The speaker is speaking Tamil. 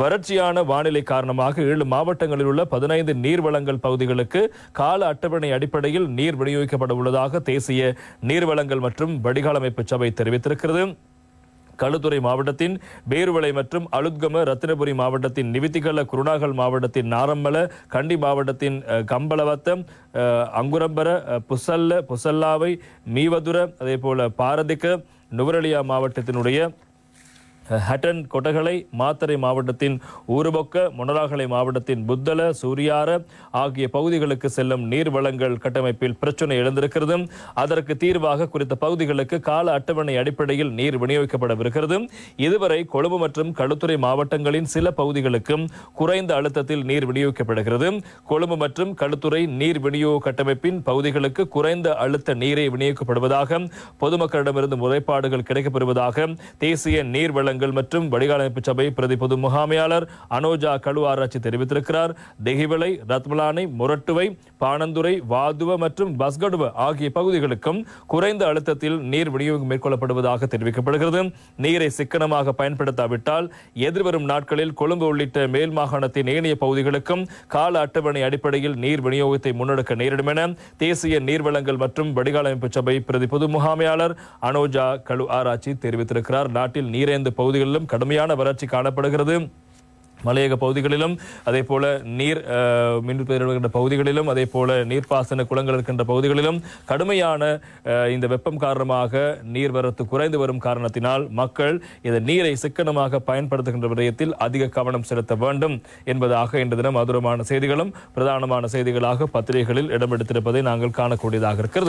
வறட்சியான வானிலை காரணமாக ஏழு மாவட்டங்களில் உள்ள பதினைந்து நீர்வளங்கள் பகுதிகளுக்கு கால அட்டவணை அடிப்படையில் நீர் விநியோகிக்கப்பட உள்ளதாக தேசிய நீர்வளங்கள் மற்றும் வடிகாலமைப்பு சபை தெரிவித்திருக்கிறது களுத்துறை மாவட்டத்தின் பேருவளை மற்றும் அலுத்கம ரத்தினபுரி மாவட்டத்தின் நிவித்திகல குருணாகல் மாவட்டத்தின் நாரம்மல கண்டி மாவட்டத்தின் கம்பளவத்தம் அங்குரம்பர புசல்ல புசல்லாவை மீவதுர அதே போல பாரதிக்க நுவரலியா மாவட்டத்தினுடைய ஹட்டன் கொடகலை மாத்தறை மாவட்டத்தின் ஊரபொக்க முனராகலை மாவட்டத்தின் புத்தல சூரியார ஆகிய பகுதிகளுக்கு செல்லும் நீர் வளங்கள் கட்டமைப்பில் பிரச்சனை எழுந்திருக்கிறது அதற்கு தீர்வாக குறித்த பகுதிகளுக்கு கால அட்டவணை அடிப்படையில் நீர் விநியோகிக்கப்படவிருக்கிறது இதுவரை கொழும்பு மற்றும் களுத்துறை மாவட்டங்களின் சில பகுதிகளுக்கும் குறைந்த அழுத்தத்தில் நீர் விநியோகிக்கப்படுகிறது கொழும்பு மற்றும் களுத்துறை நீர் விநியோக கட்டமைப்பின் பகுதிகளுக்கு குறைந்த அழுத்த நீரை விநியோகிக்கப்படுவதாக பொதுமக்களிடமிருந்து முறைப்பாடுகள் கிடைக்கப்பெறுவதாக தேசிய நீர் வளங்கள் திட்டங்கள் மற்றும் வடிகாலமைப்பு சபை பிரதி பொது முகாமையாளர் அனோஜா கழு ஆராய்ச்சி தெரிவித்திருக்கிறார் தெஹிவளை ரத்மலானை முரட்டுவை பானந்துரை வாதுவ மற்றும் பஸ்கடுவ ஆகிய பகுதிகளுக்கும் குறைந்த அழுத்தத்தில் நீர் விநியோகம் மேற்கொள்ளப்படுவதாக தெரிவிக்கப்படுகிறது நீரை சிக்கனமாக பயன்படுத்தாவிட்டால் எதிர்வரும் நாட்களில் கொழும்பு உள்ளிட்ட மேல் மாகாணத்தின் ஏனைய பகுதிகளுக்கும் கால அட்டவணை அடிப்படையில் நீர் விநியோகத்தை முன்னெடுக்க நேரிடும் என தேசிய நீர்வளங்கள் மற்றும் வடிகாலமைப்பு சபை பிரதி பொது முகாமையாளர் அனோஜா கழு ஆராய்ச்சி தெரிவித்திருக்கிறார் நாட்டில் நீரேந்து பகுதி பகுதிகளிலும் கடுமையான வறட்சி காணப்படுகிறது மலையக பகுதிகளிலும் அதே போல நீர் மின்பெயர்கின்ற பகுதிகளிலும் அதே போல நீர்ப்பாசன குளங்கள் இருக்கின்ற பகுதிகளிலும் கடுமையான இந்த வெப்பம் காரணமாக நீர்வரத்து குறைந்து வரும் காரணத்தினால் மக்கள் இந்த நீரை சிக்கனமாக பயன்படுத்துகின்ற விடயத்தில் அதிக கவனம் செலுத்த வேண்டும் என்பதாக இன்று தினம் மதுரமான செய்திகளும் பிரதானமான செய்திகளாக பத்திரிகைகளில் எடுத்திருப்பதை நாங்கள் காணக்கூடியதாக இருக்கிறது